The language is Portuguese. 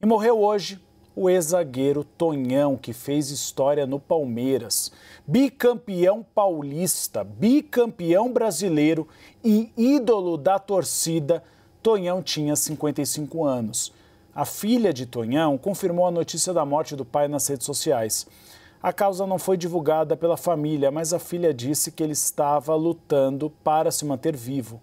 E morreu hoje o ex-zagueiro Tonhão, que fez história no Palmeiras. Bicampeão paulista, bicampeão brasileiro e ídolo da torcida, Tonhão tinha 55 anos. A filha de Tonhão confirmou a notícia da morte do pai nas redes sociais. A causa não foi divulgada pela família, mas a filha disse que ele estava lutando para se manter vivo.